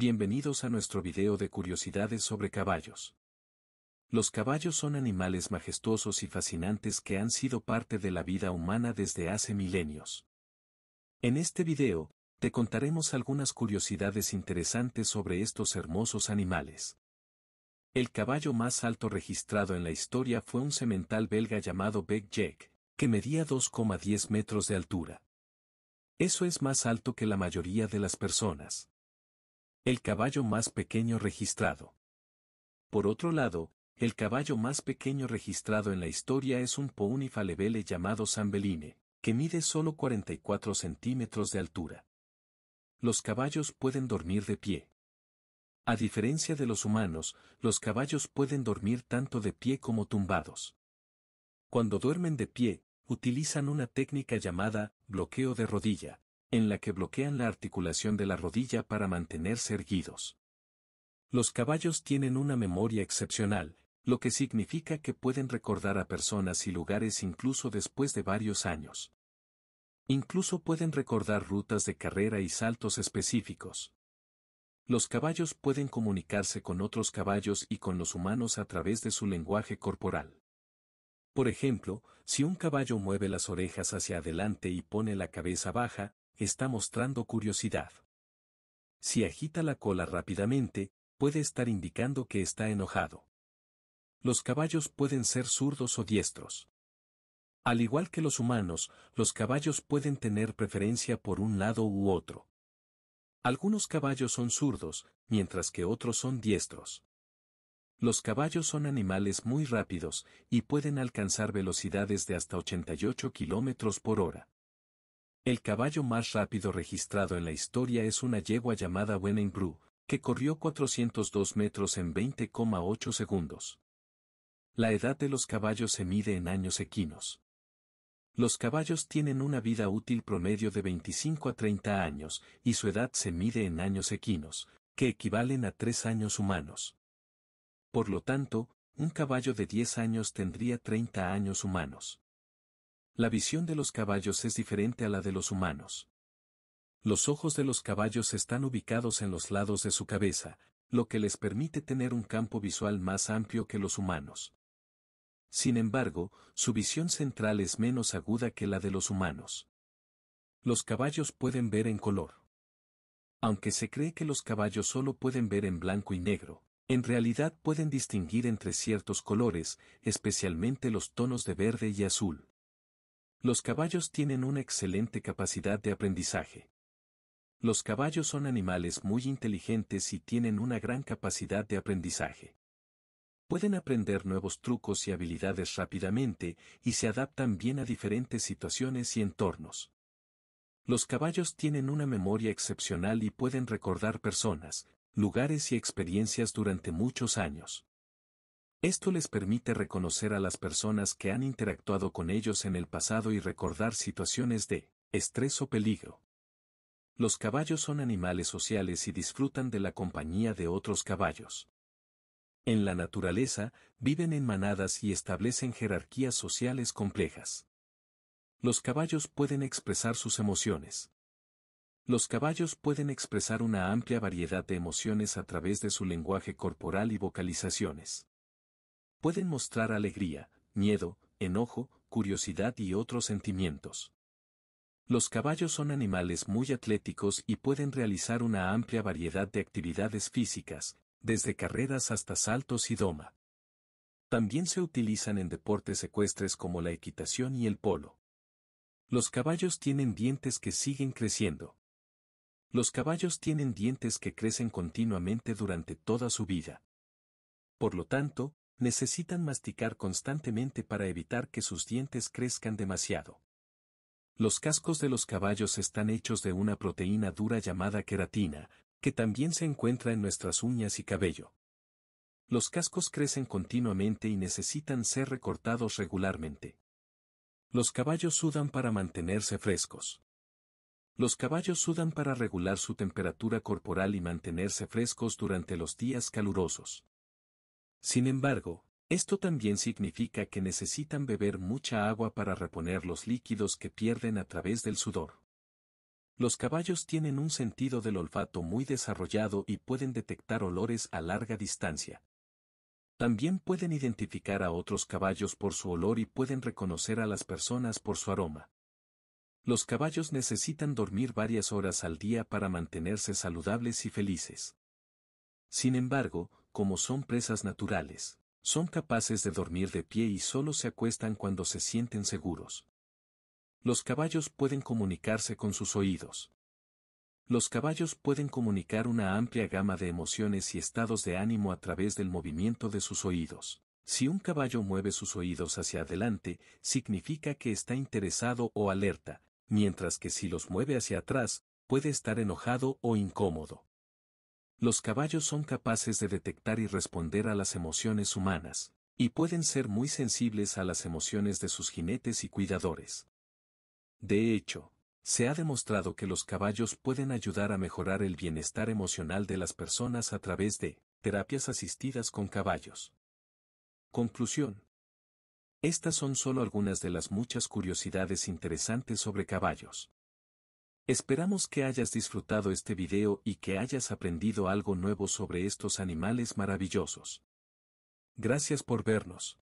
Bienvenidos a nuestro video de curiosidades sobre caballos. Los caballos son animales majestuosos y fascinantes que han sido parte de la vida humana desde hace milenios. En este video, te contaremos algunas curiosidades interesantes sobre estos hermosos animales. El caballo más alto registrado en la historia fue un semental belga llamado Beg Jack, que medía 2,10 metros de altura. Eso es más alto que la mayoría de las personas el caballo más pequeño registrado. Por otro lado, el caballo más pequeño registrado en la historia es un Pony llamado Sambeline, que mide solo 44 centímetros de altura. Los caballos pueden dormir de pie. A diferencia de los humanos, los caballos pueden dormir tanto de pie como tumbados. Cuando duermen de pie, utilizan una técnica llamada bloqueo de rodilla, en la que bloquean la articulación de la rodilla para mantenerse erguidos. Los caballos tienen una memoria excepcional, lo que significa que pueden recordar a personas y lugares incluso después de varios años. Incluso pueden recordar rutas de carrera y saltos específicos. Los caballos pueden comunicarse con otros caballos y con los humanos a través de su lenguaje corporal. Por ejemplo, si un caballo mueve las orejas hacia adelante y pone la cabeza baja, está mostrando curiosidad. Si agita la cola rápidamente, puede estar indicando que está enojado. Los caballos pueden ser zurdos o diestros. Al igual que los humanos, los caballos pueden tener preferencia por un lado u otro. Algunos caballos son zurdos, mientras que otros son diestros. Los caballos son animales muy rápidos y pueden alcanzar velocidades de hasta 88 km por hora. El caballo más rápido registrado en la historia es una yegua llamada Brew que corrió 402 metros en 20,8 segundos. La edad de los caballos se mide en años equinos. Los caballos tienen una vida útil promedio de 25 a 30 años, y su edad se mide en años equinos, que equivalen a 3 años humanos. Por lo tanto, un caballo de 10 años tendría 30 años humanos. La visión de los caballos es diferente a la de los humanos. Los ojos de los caballos están ubicados en los lados de su cabeza, lo que les permite tener un campo visual más amplio que los humanos. Sin embargo, su visión central es menos aguda que la de los humanos. Los caballos pueden ver en color. Aunque se cree que los caballos solo pueden ver en blanco y negro, en realidad pueden distinguir entre ciertos colores, especialmente los tonos de verde y azul. Los caballos tienen una excelente capacidad de aprendizaje. Los caballos son animales muy inteligentes y tienen una gran capacidad de aprendizaje. Pueden aprender nuevos trucos y habilidades rápidamente y se adaptan bien a diferentes situaciones y entornos. Los caballos tienen una memoria excepcional y pueden recordar personas, lugares y experiencias durante muchos años. Esto les permite reconocer a las personas que han interactuado con ellos en el pasado y recordar situaciones de estrés o peligro. Los caballos son animales sociales y disfrutan de la compañía de otros caballos. En la naturaleza, viven en manadas y establecen jerarquías sociales complejas. Los caballos pueden expresar sus emociones. Los caballos pueden expresar una amplia variedad de emociones a través de su lenguaje corporal y vocalizaciones pueden mostrar alegría, miedo, enojo, curiosidad y otros sentimientos. Los caballos son animales muy atléticos y pueden realizar una amplia variedad de actividades físicas, desde carreras hasta saltos y doma. También se utilizan en deportes ecuestres como la equitación y el polo. Los caballos tienen dientes que siguen creciendo. Los caballos tienen dientes que crecen continuamente durante toda su vida. Por lo tanto, necesitan masticar constantemente para evitar que sus dientes crezcan demasiado. Los cascos de los caballos están hechos de una proteína dura llamada queratina, que también se encuentra en nuestras uñas y cabello. Los cascos crecen continuamente y necesitan ser recortados regularmente. Los caballos sudan para mantenerse frescos. Los caballos sudan para regular su temperatura corporal y mantenerse frescos durante los días calurosos. Sin embargo, esto también significa que necesitan beber mucha agua para reponer los líquidos que pierden a través del sudor. Los caballos tienen un sentido del olfato muy desarrollado y pueden detectar olores a larga distancia. También pueden identificar a otros caballos por su olor y pueden reconocer a las personas por su aroma. Los caballos necesitan dormir varias horas al día para mantenerse saludables y felices. Sin embargo, como son presas naturales, son capaces de dormir de pie y solo se acuestan cuando se sienten seguros. Los caballos pueden comunicarse con sus oídos. Los caballos pueden comunicar una amplia gama de emociones y estados de ánimo a través del movimiento de sus oídos. Si un caballo mueve sus oídos hacia adelante, significa que está interesado o alerta, mientras que si los mueve hacia atrás, puede estar enojado o incómodo. Los caballos son capaces de detectar y responder a las emociones humanas, y pueden ser muy sensibles a las emociones de sus jinetes y cuidadores. De hecho, se ha demostrado que los caballos pueden ayudar a mejorar el bienestar emocional de las personas a través de terapias asistidas con caballos. Conclusión. Estas son solo algunas de las muchas curiosidades interesantes sobre caballos. Esperamos que hayas disfrutado este video y que hayas aprendido algo nuevo sobre estos animales maravillosos. Gracias por vernos.